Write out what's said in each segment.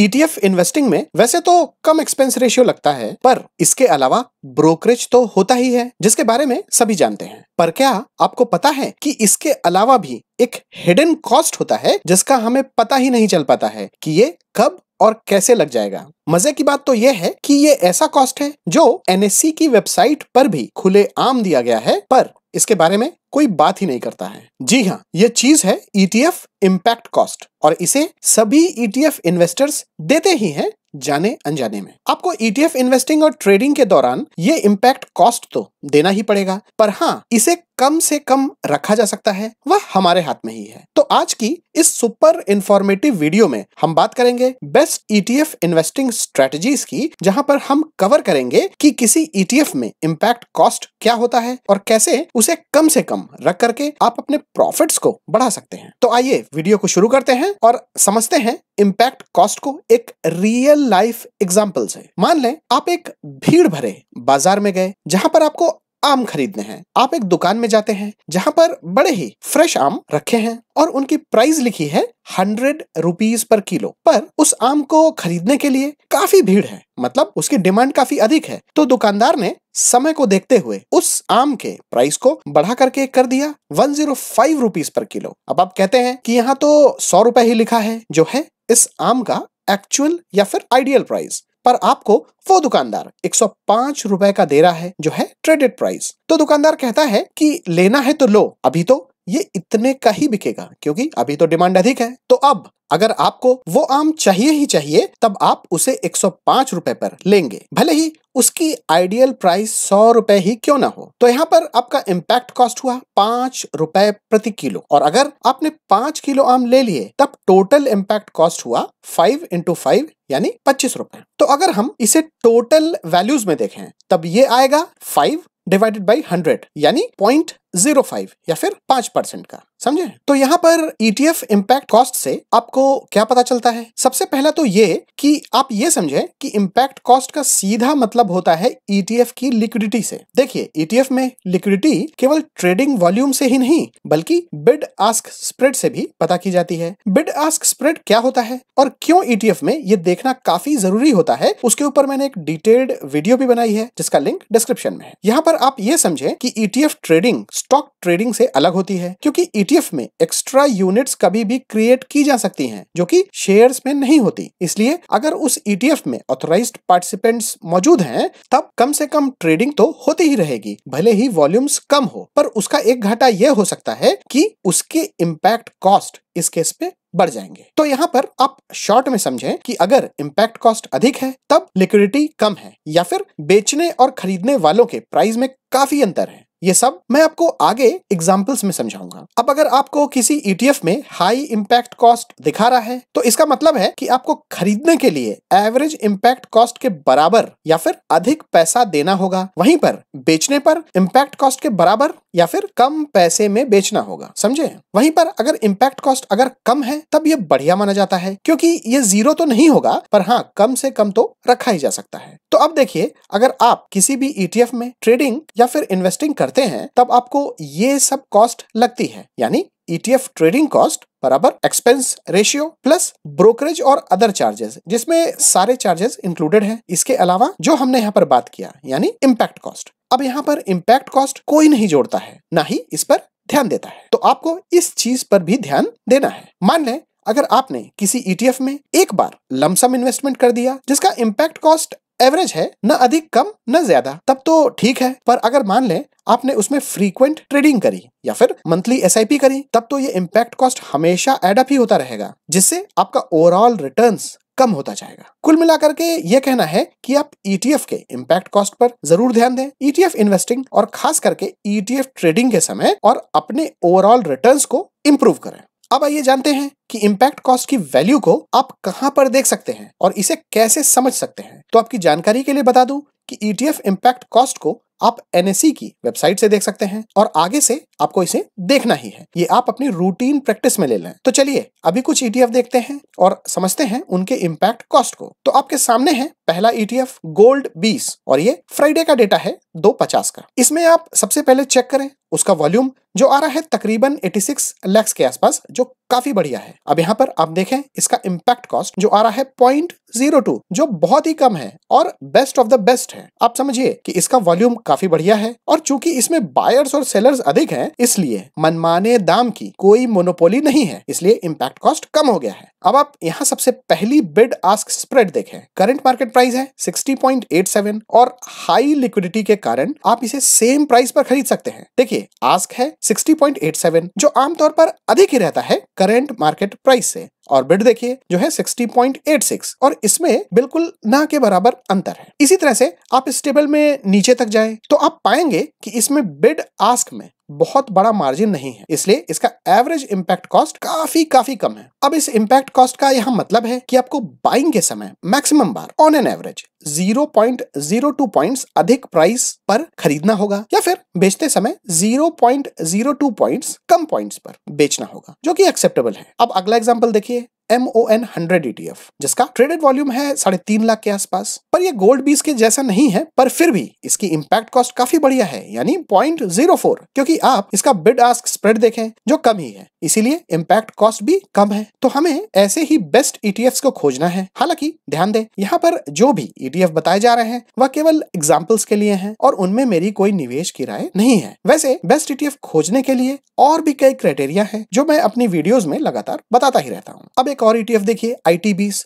ETF e investing में वैसे तो कम एक्सपेंस रेशियो लगता है पर इसके अलावा ब्रोकरेज तो होता ही है जिसके बारे में सभी जानते हैं पर क्या आपको पता है कि इसके अलावा भी एक हिडन कॉस्ट होता है जिसका हमें पता ही नहीं चल पाता है कि ये कब और कैसे लग जाएगा मजे की बात तो यह है कि ये ऐसा कॉस्ट है जो एनएससी e की वेबसाइट पर भी खुले आम दिया गया है पर इसके बारे में कोई बात ही नहीं करता है जी हाँ ये चीज है ईटीएफ इम्पैक्ट कॉस्ट और इसे सभी ईटीएफ e इन्वेस्टर्स देते ही हैं जाने अनजाने में आपको ईटीएफ e इन्वेस्टिंग और ट्रेडिंग के दौरान ये इम्पैक्ट कॉस्ट तो देना ही पड़ेगा पर हाँ इसे कम से कम रखा जा सकता है वह हमारे हाथ में ही है तो आज की इस सुपर इंफॉर्मेटिव वीडियो में हम बात करेंगे बेस्ट ईटीएफ इन्वेस्टिंग स्ट्रेटजीज की जहां पर हम कवर करेंगे कि किसी ईटीएफ e में इम्पैक्ट कॉस्ट क्या होता है और कैसे उसे कम से कम रख करके आप अपने प्रॉफिट्स को बढ़ा सकते हैं तो आइए वीडियो को शुरू करते हैं हैं और समझते हैं इम्पैक्ट कॉस्ट को एक रियल लाइफ एग्जाम्पल से मान लें आप एक भीड़ भरे बाजार में गए जहां पर आपको आम खरीदने हैं आप एक दुकान में जाते हैं जहां पर बड़े ही फ्रेश आम रखे हैं और उनकी प्राइस लिखी है हंड्रेड रुपीज पर किलो पर उस आम को खरीदने के लिए काफी भीड़ है मतलब उसकी डिमांड काफी अधिक है तो दुकानदार ने समय को देखते हुए उस आम के प्राइस को बढ़ा करके कर दिया one zero five rupees per kilo अब आप कहते हैं कि यहाँ तो सौ रुपए ही लिखा है जो है इस आम का एक्चुअल या फिर आइडियल प्राइस पर आपको वो दुकानदार 105 रुपए का दे रहा है जो है ट्रेडेड प्राइस तो दुकानदार कहता है कि लेना है तो लो अभी तो ये इतने का ही बिकेगा क्योंकि अभी तो डिमांड अधिक है तो अब अगर आपको वो आम चाहिए ही चाहिए तब आप उसे एक रुपए पर लेंगे भले ही उसकी आइडियल प्राइस सौ रुपए ही क्यों ना हो तो यहाँ पर आपका इम्पैक्ट कॉस्ट हुआ पांच रुपए प्रति किलो और अगर आपने पांच किलो आम ले लिए तब टोटल इम्पैक्ट कॉस्ट हुआ फाइव इंटू फाइव यानी पच्चीस रुपए तो अगर हम इसे टोटल वैल्यूज में देखें तब ये आएगा फाइव डिवाइडेड बाई हंड्रेड यानी पॉइंट जीरो फाइव या फिर पांच परसेंट का समझे तो यहाँ पर ईटीएफ इम्पैक्ट कॉस्ट से आपको क्या पता चलता है सबसे पहला तो ये कि आप ये समझे कि इम्पैक्ट कॉस्ट का सीधा मतलब होता है ईटीएफ e की लिक्विडिटी से देखिए ईटीएफ e में लिक्विडिटी केवल ट्रेडिंग वॉल्यूम से ही नहीं बल्कि बिड आस्क स्प्रेड से भी पता की जाती है बिड आस्क स्प्रेड क्या होता है और क्यों ईटीएफ e में ये देखना काफी जरूरी होता है उसके ऊपर मैंने एक डिटेल्ड वीडियो भी बनाई है जिसका लिंक डिस्क्रिप्शन में है यहाँ पर आप ये समझे की ईटीएफ ट्रेडिंग स्टॉक ट्रेडिंग से अलग होती है क्योंकि ईटीएफ e में एक्स्ट्रा यूनिट्स कभी भी क्रिएट की जा सकती हैं जो कि शेयर्स में नहीं होती इसलिए अगर उस ईटीएफ e में ऑथोराइज पार्टिसिपेंट्स मौजूद हैं तब कम से कम ट्रेडिंग तो होती ही रहेगी भले ही वॉल्यूम्स कम हो पर उसका एक घाटा यह हो सकता है कि उसके इम्पैक्ट कॉस्ट इस केस पे बढ़ जाएंगे तो यहाँ पर आप शॉर्ट में समझें कि अगर इम्पैक्ट कॉस्ट अधिक है तब लिक्विडिटी कम है या फिर बेचने और खरीदने वालों के प्राइस में काफी अंतर है ये सब मैं आपको आगे एग्जाम्पल्स में समझाऊंगा अब अगर आपको किसी ईटीएफ e में हाई इम्पैक्ट कॉस्ट दिखा रहा है तो इसका मतलब है कि आपको खरीदने के लिए एवरेज इम्पैक्ट कॉस्ट के बराबर या फिर अधिक पैसा देना होगा वहीं पर बेचने पर इम्पैक्ट कॉस्ट के बराबर या फिर कम पैसे में बेचना होगा समझे वहीं पर अगर इम्पैक्ट कॉस्ट अगर कम है तब ये बढ़िया माना जाता है क्योंकि ये जीरो तो नहीं होगा पर हाँ कम से कम तो रखा ही जा सकता है तो अब देखिए अगर आप किसी भी ईटीएफ e में ट्रेडिंग या फिर इन्वेस्टिंग कर करते हैं तब आपको ये सब कॉस्ट लगती है यानी ETF ट्रेडिंग कॉस्ट बराबर एक्सपेंस रेशियो प्लस ब्रोकरेज और अदर चार्जेस जिसमें सारे चार्जेस इंक्लूडेड हैं इसके अलावा जो हमने यहाँ पर बात किया यानी इम्पैक्ट कॉस्ट अब यहाँ पर इम्पैक्ट कॉस्ट कोई नहीं जोड़ता है ना ही इस पर ध्यान देता है तो आपको इस चीज पर भी ध्यान देना है मान लें अगर आपने किसी ईटीएफ e में एक बार लमसम इन्वेस्टमेंट कर दिया जिसका इम्पैक्ट कॉस्ट एवरेज है न अधिक कम न ज्यादा तब तो ठीक है पर अगर मान ले आपने उसमें फ्रीक्वेंट ट्रेडिंग करी या फिर मंथली एस करी तब तो ये इम्पैक्ट कॉस्ट हमेशा एडअप ही होता रहेगा जिससे आपका ओवरऑल रिटर्न कम होता जाएगा कुल मिलाकर के ये कहना है कि आप ETF के इम्पैक्ट कॉस्ट पर जरूर ध्यान दें ETF इन्वेस्टिंग और खास करके ETF ट्रेडिंग के समय और अपने ओवरऑल रिटर्न्स को इम्प्रूव करें अब आइए जानते हैं कि इम्पैक्ट कॉस्ट की वैल्यू को आप कहां पर देख सकते हैं और इसे कैसे समझ सकते हैं तो आपकी जानकारी के लिए बता दूं कि ईटीएफ इम्पैक्ट कॉस्ट को आप एन की वेबसाइट से देख सकते हैं और आगे से आपको इसे देखना ही है ये आप अपनी रूटीन प्रैक्टिस में ले लें तो चलिए अभी कुछ ईटीएफ e देखते हैं और समझते हैं उनके इम्पैक्ट कॉस्ट को तो आपके सामने है पहला ईटीएफ गोल्ड 20 और ये फ्राइडे का डेटा है दो पचास का इसमें आप सबसे पहले चेक करें उसका वॉल्यूम जो आ रहा है तकरीबन 86 लैक्स के आसपास जो काफी बढ़िया है अब यहाँ पर आप देखें इसका इम्पैक्ट कॉस्ट जो आ रहा है पॉइंट जीरो टू जो बहुत ही कम है और बेस्ट ऑफ द बेस्ट है आप समझिए कि इसका वॉल्यूम काफी बढ़िया है और चूंकि इसमें बायर्स और सेलर्स अधिक हैं इसलिए मनमाने दाम की कोई मोनोपोली नहीं है इसलिए इम्पैक्ट कॉस्ट कम हो गया है अब आप यहाँ सबसे पहली बिड आस्क स्प्रेड देखें करंट मार्केट प्राइस है सिक्सटी और हाई लिक्विडिटी के कारण आप इसे सेम प्राइस पर खरीद सकते हैं देखिए आस्क है 60.87 जो आमतौर पर अधिक ही रहता है करेंट मार्केट प्राइस से और बिड देखिए जो है 60.86 और इसमें बिल्कुल ना के बराबर अंतर है इसी तरह से आप इस टेबल में नीचे तक जाएं तो आप पाएंगे कि इसमें बिड आस्क में बहुत बड़ा मार्जिन नहीं है इसलिए इसका एवरेज इम्पैक्ट कॉस्ट काफी काफी कम है अब इस इम्पैक्ट कॉस्ट का यहाँ मतलब है कि आपको बाइंग के समय मैक्सिमम बार ऑन एन एवरेज 0.02 पॉइंट्स अधिक प्राइस पर खरीदना होगा या फिर बेचते समय 0.02 पॉइंट्स कम पॉइंट्स पर बेचना होगा जो कि एक्सेप्टेबल है अब अगला एग्जाम्पल देखिए एम ओ एन हंड्रेड जिसका ट्रेडेड वॉल्यूम है साढ़े तीन लाख के आसपास पर ये गोल्ड बीस के जैसा नहीं है पर फिर भी इसकी इम्पैक्ट कॉस्ट काफी बढ़िया है यानी पॉइंट जीरो फोर क्योंकि आप इसका बिड आस्क स्प्रेड देखें जो कम ही है इसीलिए इम्पैक्ट कॉस्ट भी कम है तो हमें ऐसे ही बेस्ट ईटीएफ e को खोजना है हालांकि ध्यान दें यहाँ पर जो भी ईटीएफ e बताए जा रहे हैं वह केवल एग्जाम्पल्स के लिए है और उनमें मेरी कोई निवेश की राय नहीं है वैसे बेस्ट ईटीएफ e खोजने के लिए और भी कई क्राइटेरिया है जो मैं अपनी वीडियोज में लगातार बताता ही रहता हूँ अब एक और ईटीएफ देखिए आई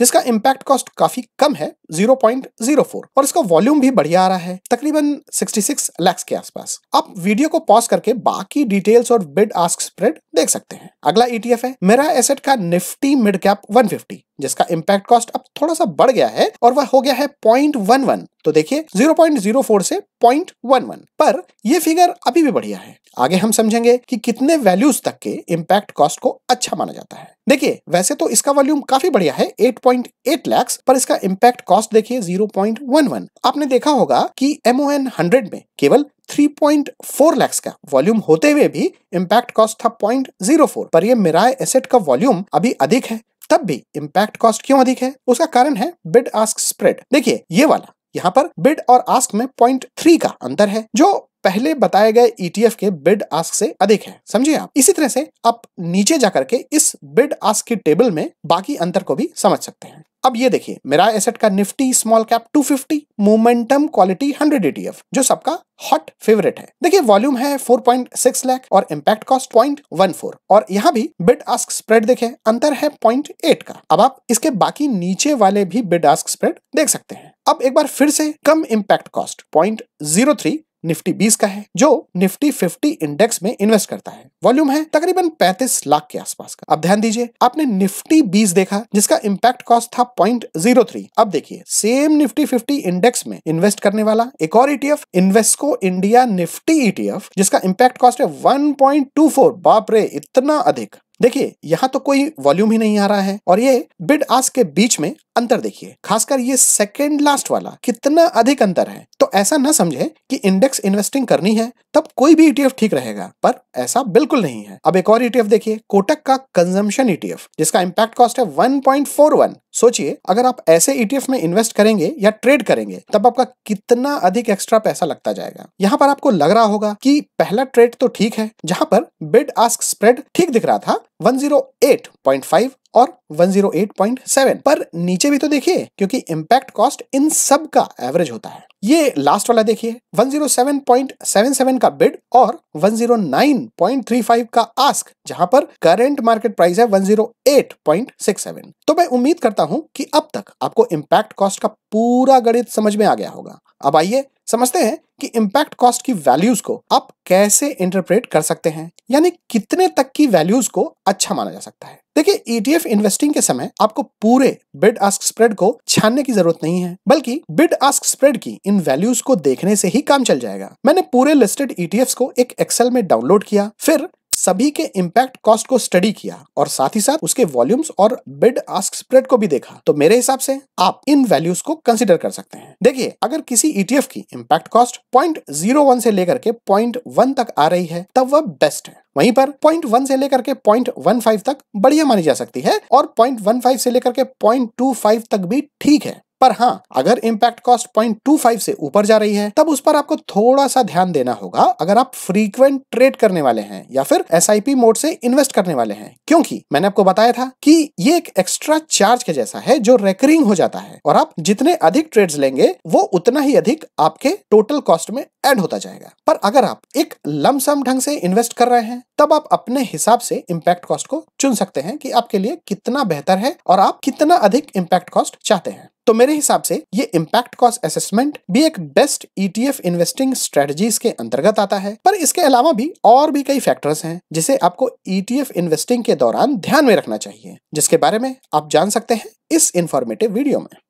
जिसका इम्पैक्ट कॉस्ट काफी कम है 0.04 और इसका वॉल्यूम भी बढ़िया आ रहा है तकरीबन 66 लाख के आसपास आप वीडियो को पॉज करके बाकी डिटेल्स और बिड आस्क स्प्रेड देख सकते हैं हैं अगला ईटीएफ e है मेरा एसेट का निफ्टी मिड कैप 150 जिसका इम्पैक्ट कॉस्ट अब थोड़ा सा बढ़ गया है और वह हो गया है 0.11 तो देखिए 0.04 से 0.11 पर यह फिगर अभी भी बढ़िया है आगे हम समझेंगे कि कितने वैल्यूज तक के इम्पैक्ट कॉस्ट को अच्छा माना जाता है देखिए वैसे तो इसका वॉल्यूम काफी बढ़िया है 8.8 लाख पर इसका इम्पैक्ट कॉस्ट देखिए 0.11 आपने देखा होगा कि एमओएन 100 में केवल 3.4 लाख का वॉल्यूम होते हुए भी इम्पैक्ट कॉस्ट था 0.04 पर ये मिराय एसेट का वॉल्यूम अभी अधिक है तब भी इम्पैक्ट कॉस्ट क्यों अधिक है उसका कारण है बिड आस्क स्प्रेड देखिए ये वाला यहाँ पर बिड और आस्क में पॉइंट थ्री का अंतर है जो पहले बताए गए ईटीएफ e के बिड आस्क से अधिक है समझिए आप इसी तरह से आप नीचे जाकर के इस बिड आस्क की टेबल में बाकी अंतर को भी समझ सकते हैं अब ये देखिए मेरा एसेट का Nifty small cap 250 momentum quality 100 ETF जो सबका हॉट फेवरेट है देखिए वॉल्यूम है 4.6 लाख और इम्पैक्ट कॉस्ट फोर और यहाँ भी बिड आस्क स्प्रेड देखें अंतर है एट का अब आप इसके बाकी नीचे वाले भी बिड आस्क स्प्रेड देख सकते हैं अब एक बार फिर से कम impact cost point zero three Nifty बीस का है जो निफ्टी फिफ्टी इंडेक्स में इन्वेस्ट करता है वॉल्यूम है तकरीबन पैंतीस लाख के आसपास का अब ध्यान दीजिए आपने निफ्टी बीस देखा जिसका इम्पैक्ट कॉस्ट था पॉइंट जीरो थ्री अब देखिए सेम निफ्टी फिफ्टी इंडेक्स में इन्वेस्ट करने वाला एक और ETF Invesco India Nifty ETF जिसका इम्पैक्ट कॉस्ट है वन पॉइंट टू फोर बापरे इतना अधिक देखिए यहाँ तो कोई वॉल्यूम ही नहीं आ रहा है और ये बिड आस के बीच में अंतर देखिए खासकर ये सेकेंड लास्ट वाला कितना अधिक अंतर है तो ऐसा ना समझे कि इंडेक्स इन्वेस्टिंग करनी है तब कोई भी ईटीएफ ठीक रहेगा पर ऐसा बिल्कुल नहीं है अब एक और ईटीएफ देखिए कोटक का कंजम्पशन ईटीएफ जिसका इम्पैक्ट कॉस्ट है 1.41 सोचिए अगर आप ऐसे ईटीएफ में इन्वेस्ट करेंगे या ट्रेड करेंगे तब आपका कितना अधिक एक्स्ट्रा पैसा लगता जाएगा यहाँ पर आपको लग रहा होगा की पहला ट्रेड तो ठीक है जहाँ पर बिड आस्क स्प्रेड ठीक दिख रहा था 108.5 और 108.7 पर नीचे भी तो देखिए क्योंकि इम्पैक्ट कॉस्ट इन सब का एवरेज होता है ये लास्ट वाला देखिए 107.77 का बिड और 109.35 का आस्क जहां पर करंट मार्केट प्राइस है 108.67 तो मैं उम्मीद करता हूं कि अब तक आपको इम्पैक्ट कॉस्ट का पूरा गणित समझ में आ गया होगा अब आइए समझते हैं कि इम्पैक्ट कॉस्ट की वैल्यूज को आप कैसे इंटरप्रेट कर सकते हैं यानी कितने तक की वैल्यूज को अच्छा माना जा सकता है देखिए ईटीएफ e इन्वेस्टिंग के समय आपको पूरे बिड आस्क स्प्रेड को छानने की जरूरत नहीं है बल्कि बिड आस्क स्प्रेड की इन वैल्यूज को देखने से ही काम चल जाएगा मैंने पूरे लिस्टेड ईटीएफ e को एक एक्सेल में डाउनलोड किया फिर सभी के इम्पैक्ट कॉस्ट को स्टडी किया और साथ ही साथ उसके वॉल्यूम्स और बिड आस्क स्प्रेड को भी देखा तो मेरे हिसाब से आप इन वैल्यूज को कंसिडर कर सकते हैं देखिए अगर किसी ईटीएफ e की impact cost point zero one से लेकर के पॉइंट वन तक आ रही है तब वह बेस्ट है वहीं पर पॉइंट वन से लेकर के पॉइंट वन फाइव तक बढ़िया मानी जा सकती है और पॉइंट वन फाइव से लेकर के पॉइंट टू फाइव तक भी ठीक है पर हाँ अगर impact cost point two five से ऊपर जा रही है तब उस पर आपको थोड़ा सा ध्यान देना होगा अगर आप फ्रीक्वेंट ट्रेड करने वाले हैं या फिर एस मोड से इन्वेस्ट करने वाले हैं क्योंकि मैंने आपको बताया था कि ये एक एक्स्ट्रा चार्ज के जैसा है जो रेकरिंग हो जाता है और आप जितने अधिक ट्रेड लेंगे वो उतना ही अधिक आपके टोटल कॉस्ट में एड होता जाएगा पर अगर आप एक लमसम ढंग से इन्वेस्ट कर रहे हैं तब आप अपने हिसाब से इम्पैक्ट कॉस्ट को चुन सकते हैं कि आपके लिए कितना बेहतर है और आप कितना अधिक इम्पैक्ट कॉस्ट चाहते हैं तो मेरे हिसाब से ये इम्पैक्ट कॉस्ट असेसमेंट भी एक बेस्ट ईटीएफ इन्वेस्टिंग स्ट्रेटजीज के अंतर्गत आता है पर इसके अलावा भी और भी कई फैक्टर्स हैं जिसे आपको ईटीएफ e इन्वेस्टिंग के दौरान ध्यान में रखना चाहिए जिसके बारे में आप जान सकते हैं इस इंफॉर्मेटिव वीडियो में